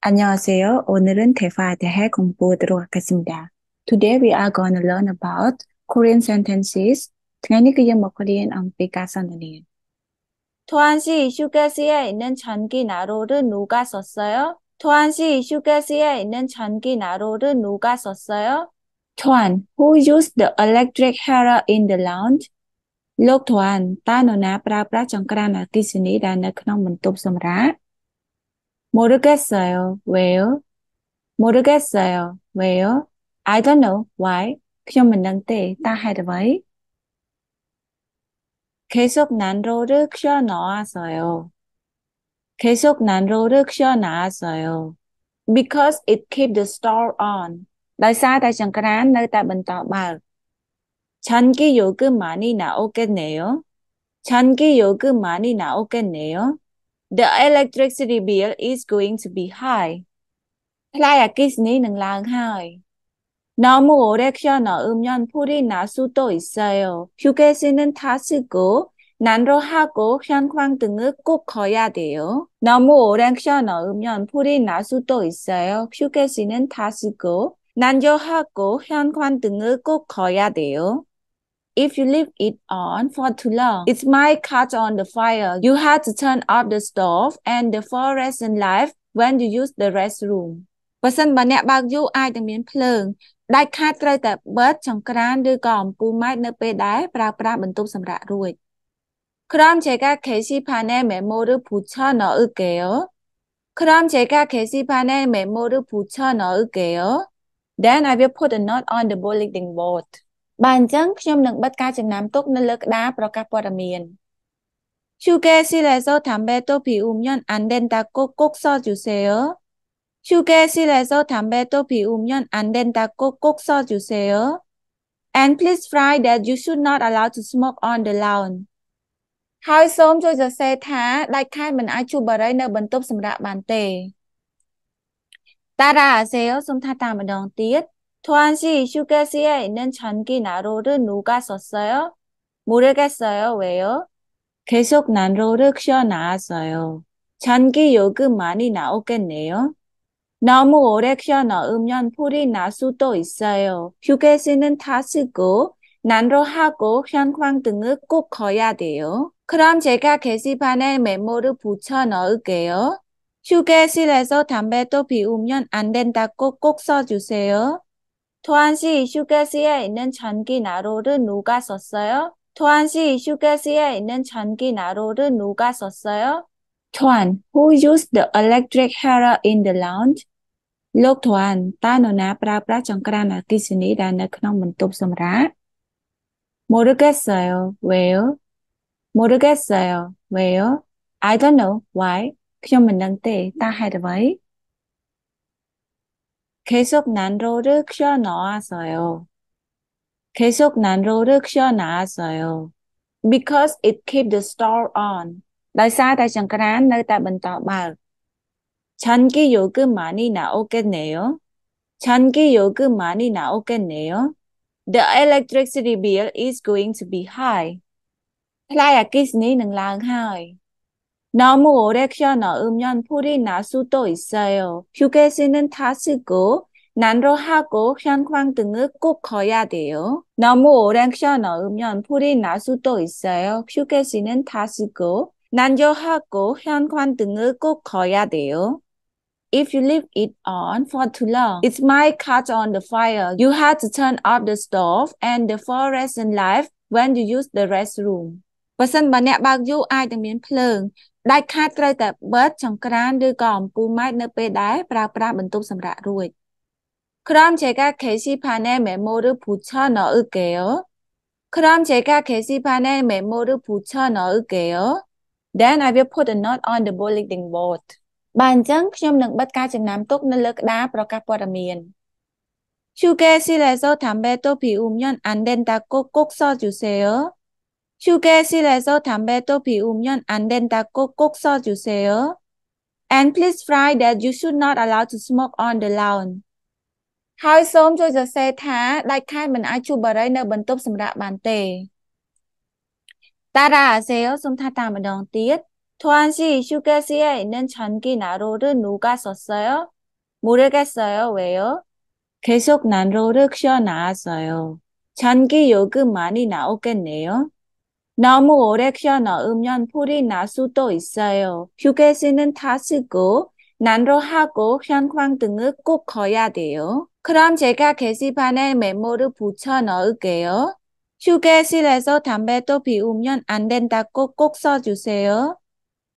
안녕하세요. 오늘은 대화에 대해 공부하도록 하겠습니다. Today we are going to learn about Korean sentences. Dengan ini kita mau kalian amplifikasi ini. 도한시 이슈가스에 있는 전기 나로를 누가 썼어요? 도한시 이슈가스에 있는 전기 나로를 누가 썼어요? Toan, who used the electric heater in the lounge? លោក Toan តើនរណាប្រើប្រាស់ចង្ក្រានអគ្គិសនីដែលនៅក្នុងបន្ទប់សម្រាប់ 모르겠어요. 왜요? 모르겠어요. 왜요? I don't know why.ខ្ញុំមិនដឹងទេតើហេតុអ្វី 계속 난로를 켜 넣었어요. 계속 난로를 켜 넣었어요. Because it keep the store on. ដោយសារតែចង្ក្រាននៅតែបន្តបើក 전기 요금 많이 나오겠네요. 전기 요금 많이 나오겠네요. The electricity bill is going to be high. Playa Disney는 랑하이. 너무 오래 켜놓으면 불이 날 수도 있어요. 휴게실은 탓이고 난로하고 현광 등을 꼭 꺼야 돼요. 너무 오래 켜놓으면 불이 날 수도 있어요. 휴게실은 탓이고 난조하고 현관 등을 꼭 걸어야 돼요. if you leave it on for too long, it might catch on the fire. You have to turn off the stove and the fluorescent light when you use the restroom. បើសិនបើអ្នកបើកយូរអាចនឹងមានភ្លើងដាច់ខាតត្រូវតែបិទចង្ក្រានឬក៏អំពូលម៉ែត្រនៅពេលដែលប្រើប្រាស់បន្ទប់សម្រាករួចក្រមជាការ KC panel memo ឬ pucha no ugeo ក្រមជាការ KC panel memo ឬ pucha no ugeo then I will put a note on the bulletin board បាទអញ្ចឹងខ្ញុំនឹងបិទការចំណាំទុកនៅលើក្តារប្រកាសព័ត៌មាន휴게실에서담배또피우면안된다고꼭써주세 요. 휴게실에서담배또피우면안된다고꼭써주세 요. And please write that you should not allow to smoke on the lawn. ហើយសូមជួយសរសេរថាដាច់ខាតមិនអាចជួបបរិយនៅបន្ទប់សម្រាប់បានទេតារាសេលសូមថាតាមម្ដងទៀត 토한시 휴게소에 있는 전기 난로를 누가 썼어요? 모르겠어요. 왜요? 계속 난로를 켜워 나왔어요. 전기 요금 많이 나오겠네요. 너무 오래 켜워 넣으면 불이 날 수도 있어요. 휴게소는 다 쓰고 난로하고 현황 등을 꼭 거야 돼요. 그럼 제가 게시판에 메모를 붙여 넣을게요. 휴게실에서 담배도 비우면안 된다고 꼭 써주세요. 토안시 이슈가스에 있는 전기 나로를 누가 썼어요? 토안시 이슈가스에 있는 전기 나로를 누가 썼어요? 토안, who used the electric heater in the lounge? លោកធួនតើនរណាប្រើប្រាស់ចង្ក្រានអគ្គិសនីដែលនៅក្នុងបន្ទប់សម្រាក 모르겠어요. 왜요? 모르겠어요. 왜요? I don't know why. ខ្ញុំមិនដឹងទេតើហេតុអ្វី계속난로를키워넣었어 요. 계속난로를키워놨어 요. Because it keep the store on. ដោយសារតែចង្ក្រាននៅតែបន្តបើក잔기요금만이나오겠네 요. 잔기요금만이나오겠네 요. The electricity bill is going to be high. ថ្លៃអគ្គិសនីនឹងឡើងហើយ 너무 오래 켜놓으면 불이 날 수도 있어요. 휴게실은 탓이고 난로하고 현황 등을 꼭 꺼야 돼요. 너무 오래 켜놓으면 불이 날 수도 있어요. 휴게실은 탓이고 난조하고 현관 등을 꼭 걸어야 돼요. If you leave it on for too long, it might catch on the fire. You have to turn off the stove and the fluorescent light when you use the restroom. បើសិនបើអ្នកបើកយូរអាចនឹងមានភ្លើងដាច់ខាតត្រូវតែបិទចង្ក្រានឬក៏អំពូលម៉ែត្រនៅពេលដែលប្រើប្រាស់បន្ទប់សម្រាករួចក្រុមជាការ게시판에메모를붙여넣을게요그럼제가게시판에메모를붙여넣을게 요. Then I will put a note on the bulletin board. បាទអញ្ចឹងខ្ញុំនឹងបិទការចំណាំទុកនៅលើក្តារប្រកាសព័ត៌មាន휴게실에서담배또피우면안된다고꼭써주세 요. 휴게실에서 담배 또 피우면 안 된다고 꼭 써주세요. And please write that you should not allow to smoke on the lawn. Hãy sớm cho giờ xe thá, đại khai mình ai chú bà rây nợ bần tốp xâm rạ bàn tề. Ta ra à, xe ở xung thá tà mà đòn tiết. Thoan si 휴게실에 있는 전기 나로를 누가 썼어요? 모르겠어요. 왜요? 계속 난로를 키워놨어요. 전기 요금 많이 나오겠네요. 너무 오래 켜놓으면 풀이날 수도 있어요. 휴게실은 다쓰고 난로하고 현광 등을 꼭 거야 돼요. 그럼 제가 게시판에 메모를 붙여 넣을게요. 휴게실에서 담배도 비우면안 된다고 꼭 써주세요.